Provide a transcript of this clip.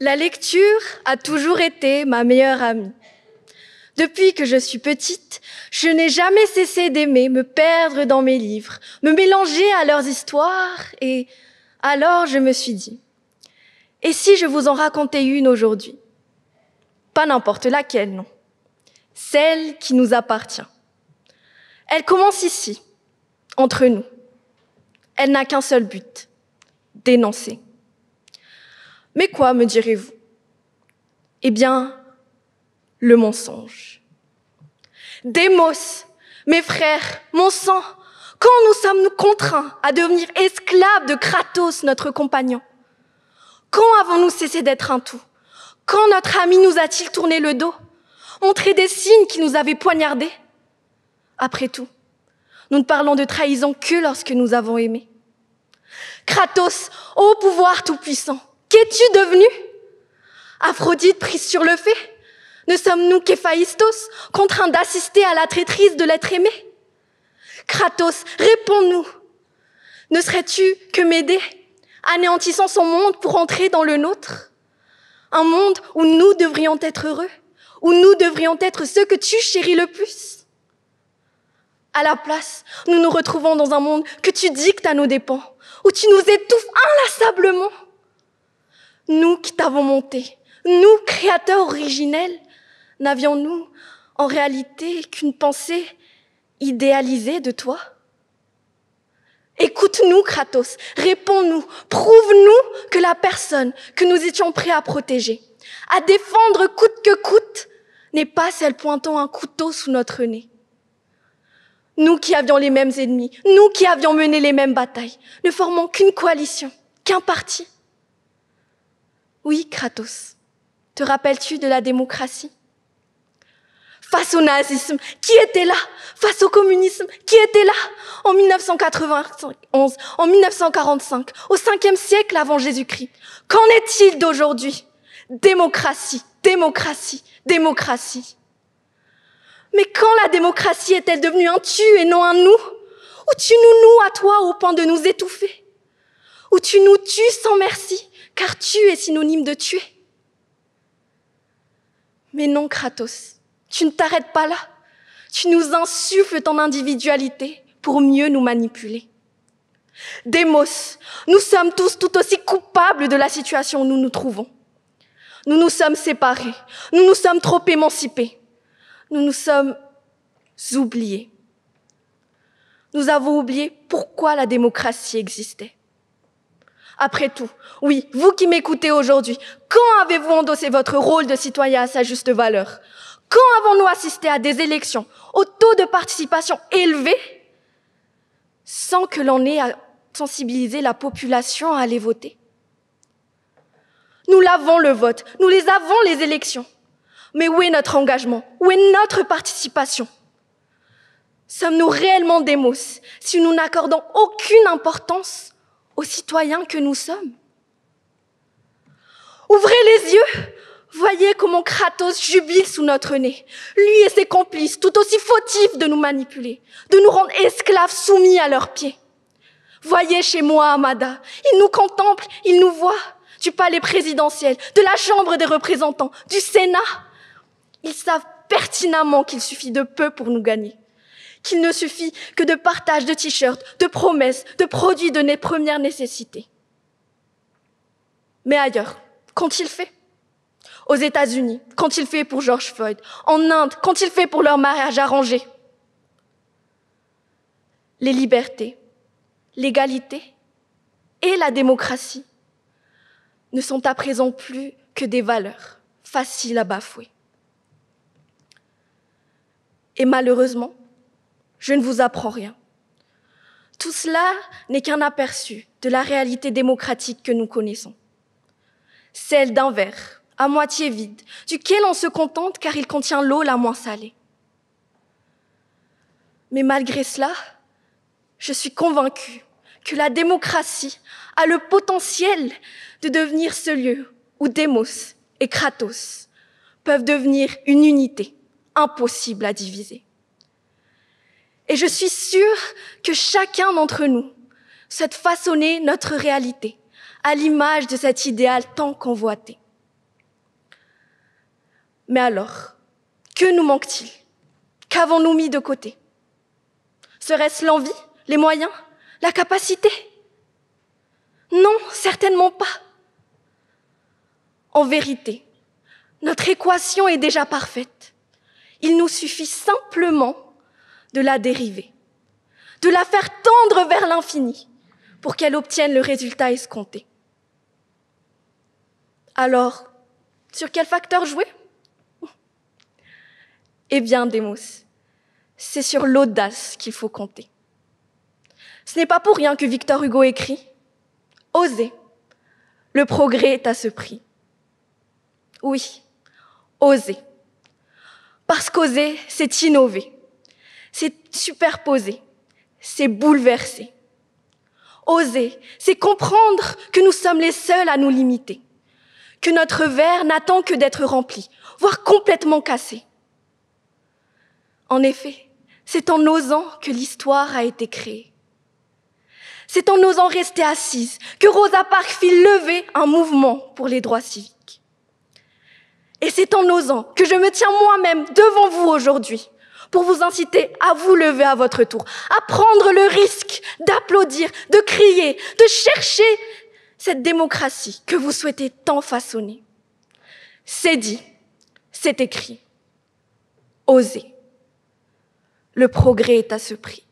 La lecture a toujours été ma meilleure amie. Depuis que je suis petite, je n'ai jamais cessé d'aimer me perdre dans mes livres, me mélanger à leurs histoires, et alors je me suis dit, et si je vous en racontais une aujourd'hui Pas n'importe laquelle, non. Celle qui nous appartient. Elle commence ici, entre nous. Elle n'a qu'un seul but, dénoncer. Mais quoi, me direz-vous Eh bien, le mensonge. Démos, mes frères, mon sang, quand nous sommes nous contraints à devenir esclaves de Kratos, notre compagnon Quand avons-nous cessé d'être un tout Quand notre ami nous a-t-il tourné le dos Montré des signes qui nous avaient poignardés Après tout, nous ne parlons de trahison que lorsque nous avons aimé. Kratos, ô pouvoir tout-puissant, Qu'es-tu devenu Aphrodite prise sur le fait Ne sommes-nous qu'Ephaïstos, contraints d'assister à la traîtrise de l'être aimé Kratos, réponds-nous Ne serais-tu que m'aider, anéantissant son monde pour entrer dans le nôtre Un monde où nous devrions être heureux, où nous devrions être ceux que tu chéris le plus à la place, nous nous retrouvons dans un monde que tu dictes à nos dépens, où tu nous étouffes inlassablement nous qui t'avons monté, nous, créateurs originels, n'avions-nous en réalité qu'une pensée idéalisée de toi Écoute-nous, Kratos, réponds-nous, prouve-nous que la personne que nous étions prêts à protéger, à défendre coûte que coûte, n'est pas celle pointant un couteau sous notre nez. Nous qui avions les mêmes ennemis, nous qui avions mené les mêmes batailles, ne formons qu'une coalition, qu'un parti, oui, Kratos. Te rappelles-tu de la démocratie Face au nazisme, qui était là Face au communisme, qui était là En 1991, en 1945, au 5 siècle avant Jésus-Christ. Qu'en est-il d'aujourd'hui Démocratie, démocratie, démocratie. Mais quand la démocratie est-elle devenue un tu et non un nous Où tu nous noues à toi au point de nous étouffer Où tu nous tues sans merci car tu es synonyme de tuer. Mais non, Kratos, tu ne t'arrêtes pas là. Tu nous insuffles ton individualité pour mieux nous manipuler. Demos, nous sommes tous tout aussi coupables de la situation où nous nous trouvons. Nous nous sommes séparés, nous nous sommes trop émancipés, nous nous sommes oubliés. Nous avons oublié pourquoi la démocratie existait. Après tout, oui, vous qui m'écoutez aujourd'hui, quand avez-vous endossé votre rôle de citoyen à sa juste valeur Quand avons-nous assisté à des élections au taux de participation élevé sans que l'on ait à sensibiliser la population à aller voter Nous l'avons le vote, nous les avons les élections. Mais où est notre engagement Où est notre participation Sommes-nous réellement des mousses si nous n'accordons aucune importance aux citoyens que nous sommes. Ouvrez les yeux, voyez comment Kratos jubile sous notre nez, lui et ses complices, tout aussi fautifs de nous manipuler, de nous rendre esclaves soumis à leurs pieds. Voyez chez moi, Amada, il nous contemple, il nous voit, du palais présidentiel, de la Chambre des représentants, du Sénat. Ils savent pertinemment qu'il suffit de peu pour nous gagner qu'il ne suffit que de partage de t-shirts, de promesses, de produits de premières nécessités. Mais ailleurs, quand il fait Aux États-Unis, quand il fait pour George Floyd En Inde, quand il fait pour leur mariage arrangé Les libertés, l'égalité et la démocratie ne sont à présent plus que des valeurs faciles à bafouer. Et malheureusement, je ne vous apprends rien. Tout cela n'est qu'un aperçu de la réalité démocratique que nous connaissons. Celle d'un verre, à moitié vide, duquel on se contente car il contient l'eau la moins salée. Mais malgré cela, je suis convaincue que la démocratie a le potentiel de devenir ce lieu où Demos et Kratos peuvent devenir une unité impossible à diviser. Et je suis sûre que chacun d'entre nous souhaite façonner notre réalité à l'image de cet idéal tant convoité. Mais alors, que nous manque-t-il Qu'avons-nous mis de côté Serait-ce l'envie, les moyens, la capacité Non, certainement pas. En vérité, notre équation est déjà parfaite. Il nous suffit simplement de la dériver, de la faire tendre vers l'infini pour qu'elle obtienne le résultat escompté. Alors, sur quel facteur jouer Eh bien, Demos, c'est sur l'audace qu'il faut compter. Ce n'est pas pour rien que Victor Hugo écrit ⁇ Osez, le progrès est à ce prix ⁇ Oui, oser. Parce qu'oser, c'est innover c'est superposer, c'est bouleverser. Oser, c'est comprendre que nous sommes les seuls à nous limiter, que notre verre n'attend que d'être rempli, voire complètement cassé. En effet, c'est en osant que l'histoire a été créée. C'est en osant rester assise que Rosa Parks fit lever un mouvement pour les droits civiques. Et c'est en osant que je me tiens moi-même devant vous aujourd'hui pour vous inciter à vous lever à votre tour, à prendre le risque d'applaudir, de crier, de chercher cette démocratie que vous souhaitez tant façonner. C'est dit, c'est écrit. Osez. Le progrès est à ce prix.